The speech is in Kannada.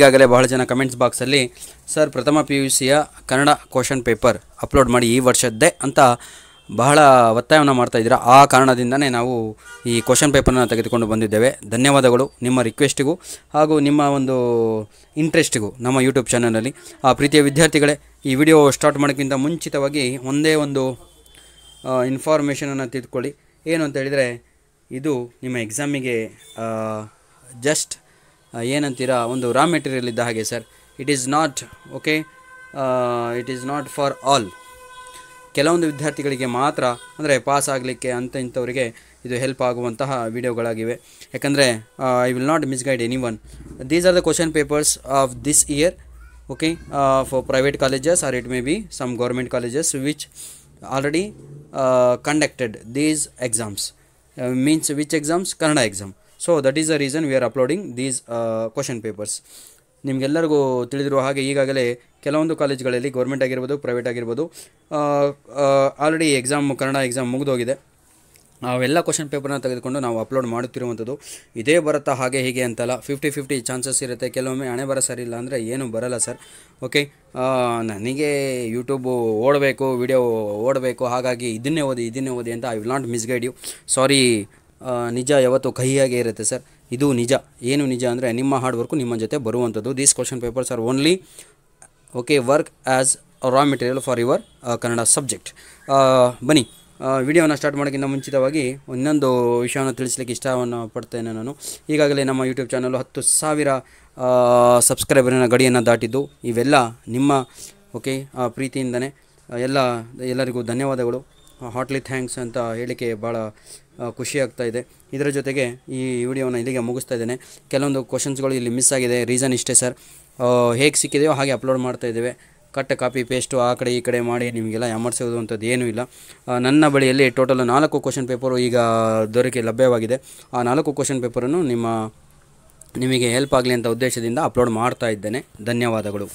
ಈಗಾಗಲೇ ಬಹಳ ಜನ ಕಮೆಂಟ್ಸ್ ಬಾಕ್ಸಲ್ಲಿ ಸರ್ ಪ್ರಥಮ ಪಿ ಯು ಸಿಯ ಕನ್ನಡ ಕ್ವಶನ್ ಪೇಪರ್ ಅಪ್ಲೋಡ್ ಮಾಡಿ ಈ ವರ್ಷದ್ದೇ ಅಂತ ಬಹಳ ಒತ್ತಾಯವನ್ನು ಇದ್ದೀರಾ ಆ ಕಾರಣದಿಂದನೇ ನಾವು ಈ ಕ್ವಶನ್ ಪೇಪರನ್ನು ತೆಗೆದುಕೊಂಡು ಬಂದಿದ್ದೇವೆ ಧನ್ಯವಾದಗಳು ನಿಮ್ಮ ರಿಕ್ವೆಸ್ಟಿಗೂ ಹಾಗೂ ನಿಮ್ಮ ಒಂದು ಇಂಟ್ರೆಸ್ಟಿಗೂ ನಮ್ಮ ಯೂಟ್ಯೂಬ್ ಚಾನಲಲ್ಲಿ ಆ ಪ್ರೀತಿಯ ವಿದ್ಯಾರ್ಥಿಗಳೇ ಈ ವಿಡಿಯೋ ಸ್ಟಾರ್ಟ್ ಮಾಡೋಕ್ಕಿಂತ ಮುಂಚಿತವಾಗಿ ಒಂದೇ ಒಂದು ಇನ್ಫಾರ್ಮೇಷನನ್ನು ತಿದ್ಕೊಳ್ಳಿ ಏನು ಅಂತ ಹೇಳಿದರೆ ಇದು ನಿಮ್ಮ ಎಕ್ಸಾಮಿಗೆ ಜಸ್ಟ್ ಏನಂತೀರಾ ಒಂದು ರಾ ಮೆಟೀರಿಯಲ್ ಇದ್ದ ಹಾಗೆ sir it is not okay it is not for all ಕೆಲವೊಂದು ವಿದ್ಯಾರ್ಥಿಗಳಿಗೆ ಮಾತ್ರ ಅಂದರೆ ಪಾಸ್ ಆಗಲಿಕ್ಕೆ ಅಂತ ಇಂಥವರಿಗೆ ಇದು ಹೆಲ್ಪ್ ಆಗುವಂತಹ ವಿಡಿಯೋಗಳಾಗಿವೆ ಯಾಕಂದರೆ I will not miss guide any one these are the question papers of this year okay for private colleges are it may be some government colleges which already conducted these exams means which exams Kannada exam so that is a reason we are uploading these question papers ನಿಮಗೆಲ್ಲರಿಗೂ ತಿಳಿದಿರುವ ಹಾಗೆ ಈಗಾಗಲೇ ಕೆಲವೊಂದು ಕಾಲೇಜ್ಗಳಲ್ಲಿ ಗೌರ್ಮೆಂಟ್ ಆಗಿರ್ಬೋದು ಪ್ರೈವೇಟ್ ಆಗಿರ್ಬೋದು ಆಲ್ರೆಡಿ ಎಕ್ಸಾಮ್ ಕನ್ನಡ ಎಕ್ಸಾಮ್ ಮುಗಿದೋಗಿದೆ ಅವೆಲ್ಲ ಕ್ವಶನ್ ಪೇಪರ್ನ ತೆಗೆದುಕೊಂಡು ನಾವು ಅಪ್ಲೋಡ್ ಮಾಡುತ್ತಿರುವಂಥದ್ದು ಇದೇ ಬರುತ್ತಾ ಹಾಗೆ ಹೀಗೆ ಅಂತಲ್ಲ ಫಿಫ್ಟಿ ಫಿಫ್ಟಿ ಚಾನ್ಸಸ್ ಇರುತ್ತೆ ಕೆಲವೊಮ್ಮೆ ಹಣೆ ಬರೋ ಸರಿ ಇಲ್ಲ ಅಂದರೆ ಏನೂ ಬರಲ್ಲ ಸರ್ ಓಕೆ ನನಗೆ ಯೂಟ್ಯೂಬು ಓಡಬೇಕು ವಿಡಿಯೋ ಓಡಬೇಕು ಹಾಗಾಗಿ ಇದನ್ನೇ ಓದಿ ಇದನ್ನೇ ಓದಿ ಅಂತ I will not guide you sorry ನಿಜ ಯಾವತ್ತು ಕಹಿಯಾಗೆ ಇರುತ್ತೆ ಸರ್ ಇದು ನಿಜ ಏನು ನಿಜ ಅಂದರೆ ನಿಮ್ಮ ಹಾರ್ಡ್ ವರ್ಕು ನಿಮ್ಮ ಜೊತೆ ಬರುವಂಥದ್ದು these question papers are only okay work as raw material for your Kannada subject ಬನ್ನಿ ವಿಡಿಯೋನ ಸ್ಟಾರ್ಟ್ ಮಾಡೋಕ್ಕಿಂತ ಮುಂಚಿತವಾಗಿ ಇನ್ನೊಂದು ವಿಷಯವನ್ನು ತಿಳಿಸ್ಲಿಕ್ಕೆ ಇಷ್ಟವನ್ನು ಪಡ್ತೇನೆ ನಾನು ಈಗಾಗಲೇ ನಮ್ಮ ಯೂಟ್ಯೂಬ್ ಚಾನಲ್ ಹತ್ತು ಸಾವಿರ ಸಬ್ಸ್ಕ್ರೈಬರ್ನ ಗಡಿಯನ್ನು ದಾಟಿದ್ದು ಇವೆಲ್ಲ ನಿಮ್ಮ ಓಕೆ ಪ್ರೀತಿಯಿಂದನೇ ಎಲ್ಲ ಎಲ್ಲರಿಗೂ ಧನ್ಯವಾದಗಳು ಹಾಟ್ಲಿ ಥ್ಯಾಂಕ್ಸ್ ಅಂತ ಹೇಳಿಕೆ ಭಾಳ ಖುಷಿ ಆಗ್ತಾ ಇದೆ ಇದರ ಜೊತೆಗೆ ಈ ವಿಡಿಯೋನ ಇಲ್ಲಿಗೆ ಮುಗಿಸ್ತಾ ಇದ್ದೇನೆ ಕೆಲವೊಂದು ಕ್ವಶನ್ಸ್ಗಳು ಇಲ್ಲಿ ಮಿಸ್ ಆಗಿದೆ ರೀಸನ್ ಇಷ್ಟೇ ಸರ್ ಹೇಗೆ ಸಿಕ್ಕಿದೆಯೋ ಹಾಗೆ ಅಪ್ಲೋಡ್ ಮಾಡ್ತಾ ಇದ್ದೇವೆ ಕಟ್ ಕಾಪಿ ಪೇಸ್ಟು ಆ ಕಡೆ ಈ ಕಡೆ ಮಾಡಿ ನಿಮಗೆಲ್ಲ ಯಾಮರ್ಸೋದು ಅಂಥದ್ದು ಏನೂ ಇಲ್ಲ ನನ್ನ ಬಳಿಯಲ್ಲಿ ಟೋಟಲ್ ನಾಲ್ಕು ಕ್ವಶನ್ ಪೇಪರು ಈಗ ದೊರಕಿ ಲಭ್ಯವಾಗಿದೆ ಆ ನಾಲ್ಕು ಕ್ವಶನ್ ಪೇಪರನ್ನು ನಿಮ್ಮ ನಿಮಗೆ ಹೆಲ್ಪ್ ಆಗಲಿ ಅಂತ ಉದ್ದೇಶದಿಂದ ಅಪ್ಲೋಡ್ ಮಾಡ್ತಾ ಇದ್ದೇನೆ ಧನ್ಯವಾದಗಳು